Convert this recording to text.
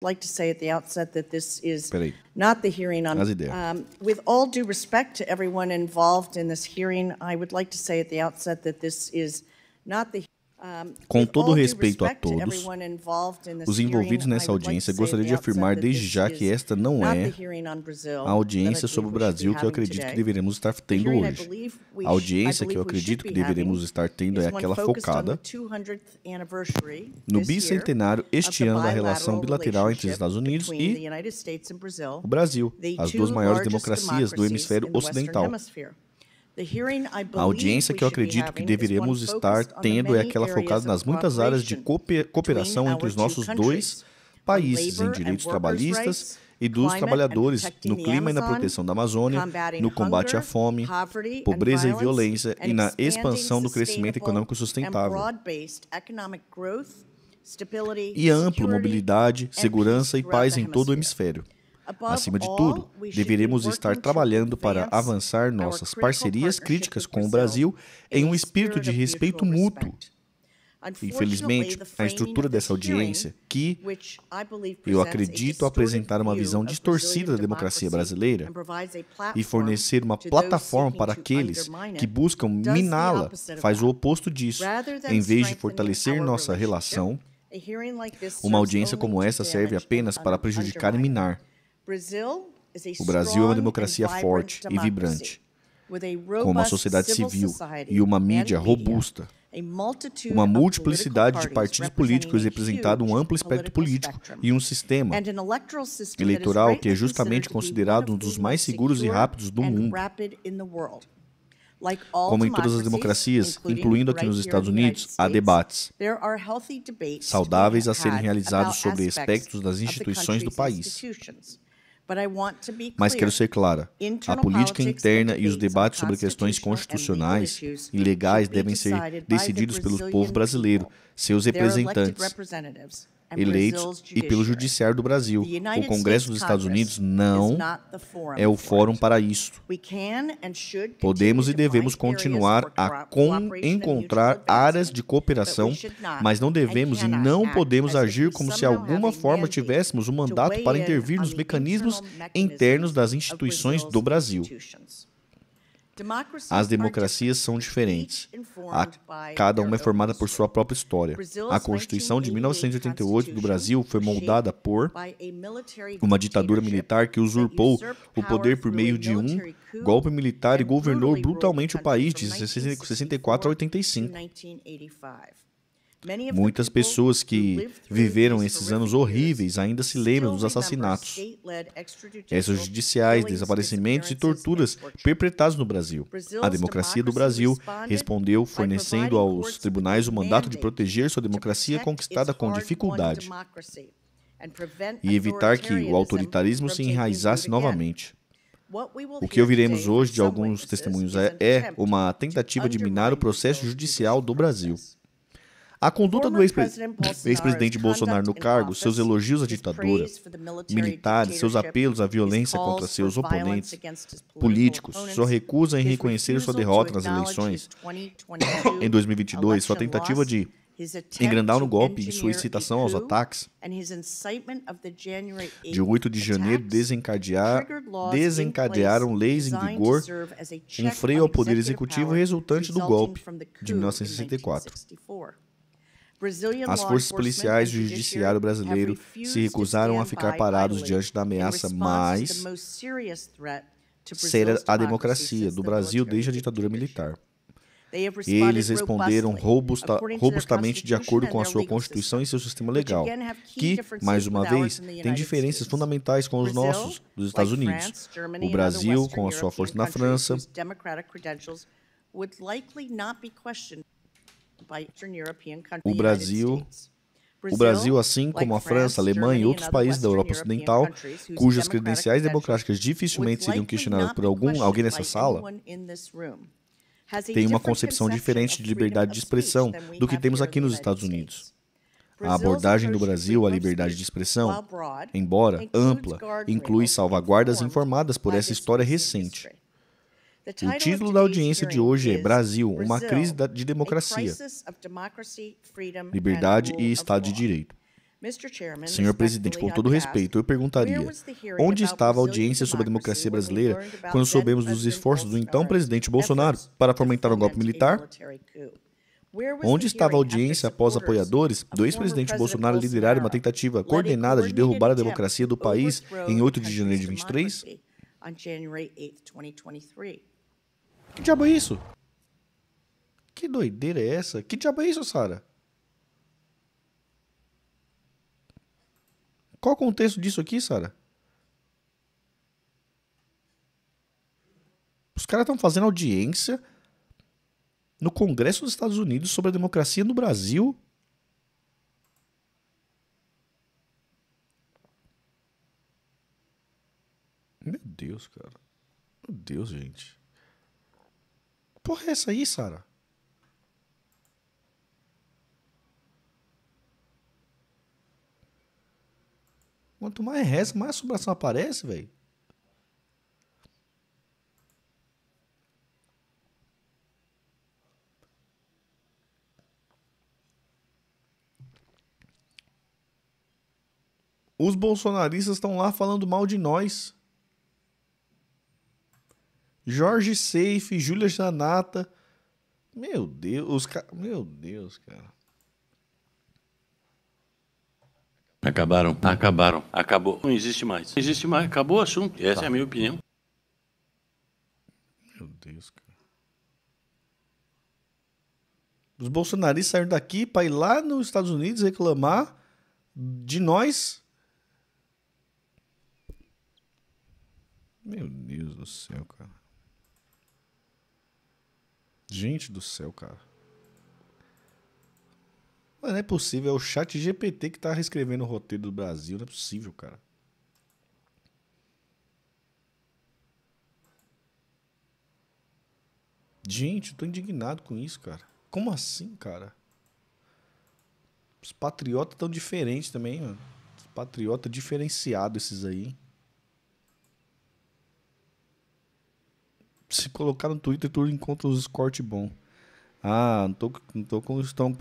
like to say at the outset that this is Peraí. not the hearing on. As ideia. Um, With all due respect to everyone involved in this hearing, I would like to say at the outset that this is not the. Com todo respeito a todos os envolvidos nessa audiência, gostaria de afirmar desde já que esta não é a audiência sobre o Brasil que eu acredito que deveremos estar tendo hoje. A audiência que eu acredito que deveremos estar tendo é aquela focada no bicentenário este ano da relação bilateral entre os Estados Unidos e o Brasil, as duas maiores democracias do hemisfério ocidental. A audiência que eu acredito que deveríamos estar tendo é aquela focada nas muitas áreas de cooperação entre os nossos dois países em direitos trabalhistas e dos trabalhadores no clima e na proteção da Amazônia, no combate à fome, pobreza e violência e na expansão do crescimento econômico sustentável. E ampla mobilidade, segurança e paz em todo o hemisfério. Acima de tudo, deveremos estar trabalhando para avançar nossas parcerias críticas com o Brasil em um espírito de respeito mútuo. Infelizmente, a estrutura dessa audiência, que eu acredito apresentar uma visão distorcida da democracia brasileira e fornecer uma plataforma para aqueles que buscam miná-la, faz o oposto disso. Em vez de fortalecer nossa relação, uma audiência como essa serve apenas para prejudicar e minar. O Brasil é uma democracia forte e vibrante, com uma sociedade civil e uma mídia robusta, uma multiplicidade de partidos políticos representando um amplo espectro político e um sistema eleitoral que é justamente considerado um dos mais seguros e rápidos do mundo. Como em todas as democracias, incluindo aqui nos Estados Unidos, há debates saudáveis a serem realizados sobre aspectos das instituições do país. Mas quero ser clara: a política interna e os debates sobre questões constitucionais e legais devem ser decididos pelo povo brasileiro, seus representantes. É eleitos e pelo Judiciário do Brasil. O Congresso dos Estados Unidos não é o fórum para isso. Podemos e devemos continuar a encontrar áreas de cooperação, mas não devemos e não podemos agir como se de alguma forma tivéssemos um mandato para intervir nos mecanismos internos das instituições do Brasil. As democracias são diferentes. A, cada uma é formada por sua própria história. A Constituição de 1988 do Brasil foi moldada por uma ditadura militar que usurpou o poder por meio de um golpe militar e governou brutalmente o país de 64 a 85. Muitas pessoas que viveram esses anos horríveis ainda se lembram dos assassinatos, extrajudiciais, desaparecimentos e torturas perpetrados no Brasil. A democracia do Brasil respondeu fornecendo aos tribunais o mandato de proteger sua democracia conquistada com dificuldade e evitar que o autoritarismo se enraizasse novamente. O que ouviremos hoje de alguns testemunhos é, é uma tentativa de minar o processo judicial do Brasil. A conduta do ex-presidente Bolsonaro no cargo, seus elogios à ditadura militares, seus apelos à violência contra seus oponentes políticos, sua recusa em reconhecer sua derrota nas eleições em 2022, sua tentativa de engrandar no golpe e sua excitação aos ataques de 8 de janeiro desencadear, desencadearam leis em vigor, um freio ao poder executivo resultante do golpe de 1964. As forças policiais e o judiciário brasileiro se recusaram a ficar parados diante da ameaça mais séria à democracia do Brasil desde a ditadura militar. Eles responderam robusta, robustamente de acordo com a sua Constituição e seu sistema legal, que, mais uma vez, tem diferenças fundamentais com os nossos, dos Estados Unidos. O Brasil, com a sua força na França, o Brasil o Brasil, assim como a França, a Alemanha e outros países da Europa Ocidental, cujas credenciais democráticas dificilmente seriam questionadas por algum alguém nessa sala, tem uma concepção diferente de liberdade de expressão do que temos aqui nos Estados Unidos. A abordagem do Brasil à liberdade de expressão, embora ampla, inclui salvaguardas informadas por essa história recente o título da audiência de hoje é Brasil, uma crise de democracia, liberdade e Estado de Direito. Senhor presidente, com todo respeito, eu perguntaria: onde estava a audiência sobre a democracia brasileira quando soubemos dos esforços do então presidente Bolsonaro para fomentar um golpe militar? Onde estava a audiência após apoiadores do ex-presidente Bolsonaro liderar uma tentativa coordenada de derrubar a democracia do país em 8 de janeiro de 23? Que diabo é isso? Que doideira é essa? Que diabo é isso, Sara? Qual o contexto disso aqui, Sara? Os caras estão fazendo audiência no Congresso dos Estados Unidos sobre a democracia no Brasil. Meu Deus, cara. Meu Deus, gente porra é essa aí, Sara? Quanto mais reza, mais assombração aparece, velho. Os bolsonaristas estão lá falando mal de nós. Jorge Seife, Júlia Janata. Meu Deus, ca... meu Deus, cara. Acabaram, acabaram, acabou. Não existe mais. Não existe mais, acabou o assunto. Essa tá. é a tá. minha opinião. Meu Deus, cara. Os bolsonaristas saíram daqui para ir lá nos Estados Unidos reclamar de nós. Meu Deus do céu, cara. Gente do céu, cara. Mas não é possível, é o chat GPT que tá reescrevendo o roteiro do Brasil, não é possível, cara. Gente, eu tô indignado com isso, cara. Como assim, cara? Os patriotas tão diferentes também, mano. Os patriotas diferenciados esses aí. se colocar no Twitter, tu encontra uns corte bom. Ah, não tô, não tô com o estômago